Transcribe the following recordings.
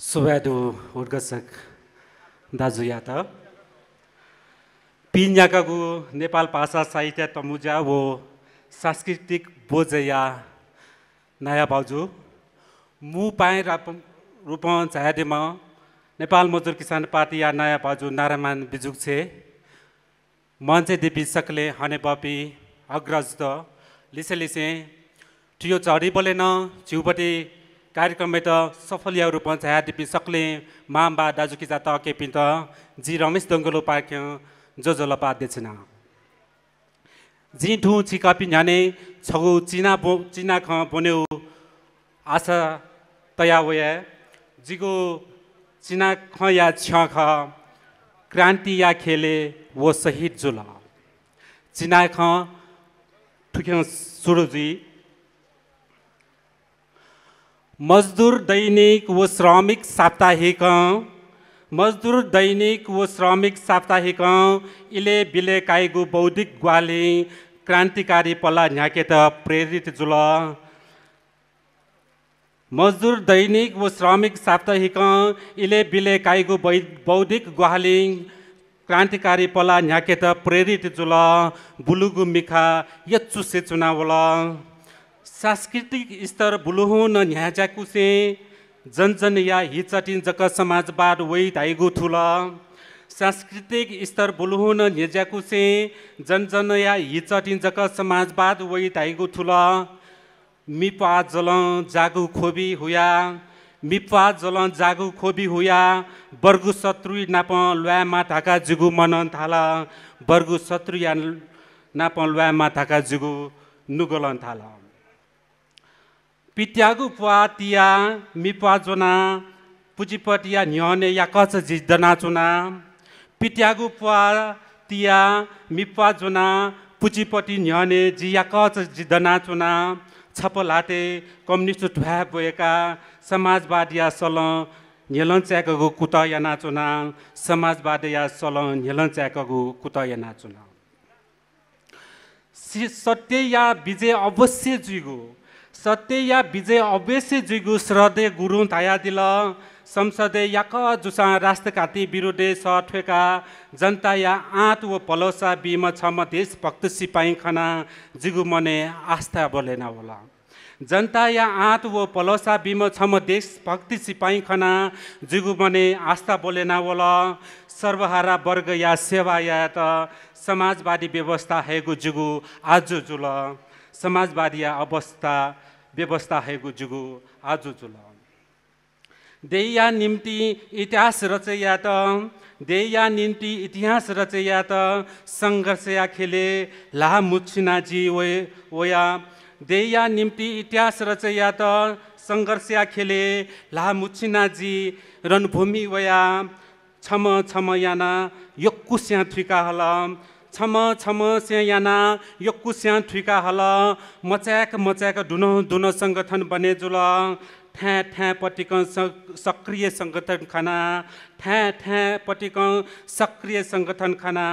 दाजु या त पिन्याकागु नेपाल भाषा साहित्य तमुजा वो सांस्कृतिक बोजया नयाँ बाजु मु पाएँ रूप झायदेमा नेपाल मजदुर किसान पार्टी या नयाँ बाजु नारायण बिजुक छे मञ्चे देवी सकले हने बपी अग्रज त लिसे लिसे ठियो चढी बोलेन छिउपट्टि कार्यक्रममै त तो सफल या रूप से है डिपी सकले माम जी रमेश दंगलो पाक्य जो जो लपा देचना जी ठू छिका पिंझाने छगु चिना बो चिना ख बन्यो आशा तया वया जिगो चिना ख या छ ख क्रान्ति या खेले वो सहित जुल चिना ख ठुक्यो सुरुजी मजदुर दैनिक व श्रमिक साप्ताहिक मजदुर दैनिक व श्रमिक साप्ताहिक इले बिले काइगु बौद्धिक ग्वाली क्रान्तिकारी पल्ला न्याकेत प्रेरित जुल मजदुर दैनिक व श्रमिक साप्ताहिक इले बिले काइगु बौद्धिक ग्वालिङ क्रान्तिकारी पला न्याकेत प्रेरित जुल बुलुगु मिखा यच्चु सेचुनावल सांस्कृतिक स्तर बुलुहु न न्याजाकुसे जनजन या हिचटिन जक समाजवाद वै धाइगु थुल सांस्कृतिक स्तर बुलुहु न न्याजाकुसे जनजन या हिचटिन जक समाजवाद वै धाइगु थुल मिपा जल जागु खोबी हुया मिपा जल जागु खोबी हुया बर्गु शत्रु नाप ल्वा माथाका जुगु मन थाल बर्गु शत्रु या नाप ल्वा माथाका जुगु नुगलन थाला पित्यागु पुवातिया मिपाजुना पुजिपटिया न्यने या कच झिजना चुना पित्यागु पुवातिया मिपाजुना पुचिपट्टि न्यने जिया कच जिद्दना चुना छपलाटे कम्युनिस्ट ठ्वा बोएका समाजवादिया सल न्यलन च्याकगु कुत या नाचुना समाजवाद या सल न्यलन च्याकगु कुत या नाचुना सत्य या विजय अवश्य जुगो सत्य या विजय अवश्य श्रद्धे गुरु धाया दिल संसदे या क जुसा राष्ट्रघाती विरोधे सठेका जनता या आँट व पलोसा बिम छम देश भक्त सिपाही खना जिगु मने आस्था बोलेन होला जनता या आँट व पलोसा बिम छम देश भक्त सिपाही खना जिगु मने आस्था बोलेन होला सर्वहारा वर्ग या सेवा या त समाजवादी व्यवस्था हेगु जिगु आज जुल समाजवादी अवस्था व्यवस्था भएको जुगो आज जुल देया निम्ति इतिहास त देया निम्ति इतिहास त सङ्घर्षया खेले लाहा ओ वे ओया देया निम्ति इतिहास त सङ्घर्षया खेले मुछिना जी रणभूमि वया छम छम याना यक्कुस्या थिका हलम छम छम स्याना यो कुस्या ठुका हल मच्याक मच्याक धुन धुन सङ्गठन बने जुल ठ्या ठ्यापट्टिक सक्रिय सङ्गठन खाना ठ्या पटिक सक्रिय सङ्गठन खाना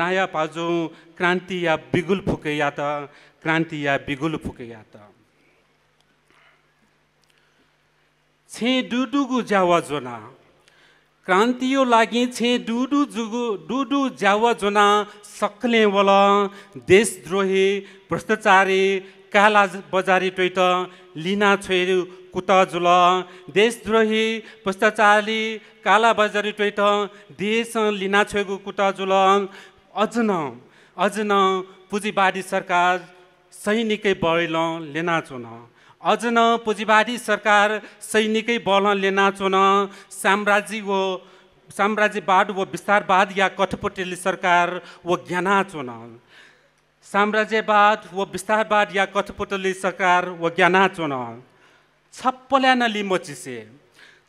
नाया पाजु क्रान्ति या बिगुल फुके या त क्रान्ति या बिगुल फुके या त छे डुडुगु ज्यावा जोना क्रान्तियो लागि छे डुडु जुगु डुडु ज्याव जुना सक्ले वल देशद्रोही भ्रष्टाचारी काला बजारी टोइट लिना छोरी कुत जुल देशद्रोही भ्रष्टाचारी काला बजारी टोइट देश लिना छोएको कुत जुल अजन न अझ पुँजीवादी सरकार सैनिकै बढेल लिना छोन अझ न पुँजीवादी सरकार सैनिकै बलले नाचोन साम्राज्य वो साम्राज्यवाद व विस्तारवाद या कठपुतली सरकार व चुन साम्राज्यवाद व विस्तारवाद या कठपुटेली सरकार व ज्ञानाचोन छप्पल्यान लिमोचिसे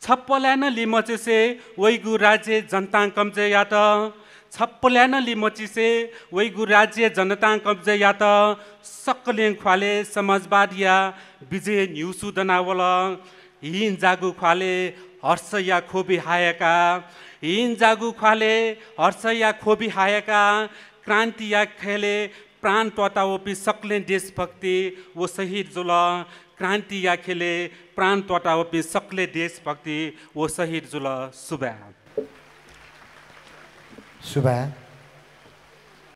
छप्पल्यान लिमोचिसे वैगु राज्य जनता कम्जे या त छप्पल्यान मचिसे वैगु राज्य जनता कब्जे या त सक्कले ख्वाले समाजवाद या विजय न्युसु दनावल हिन जागु ख्वाले हर्ष या खोबी हायका हिन जागु ख्वाले हर्ष या खोबी हायका क्रान्ति या खेले प्राण त्वताओपी सक्ले देशभक्ति ओ शहीद जुल क्रान्ति या खेले प्राण त्वताओपी सक्ले देशभक्ति ओ शहीद जुल सुब्या 苏白。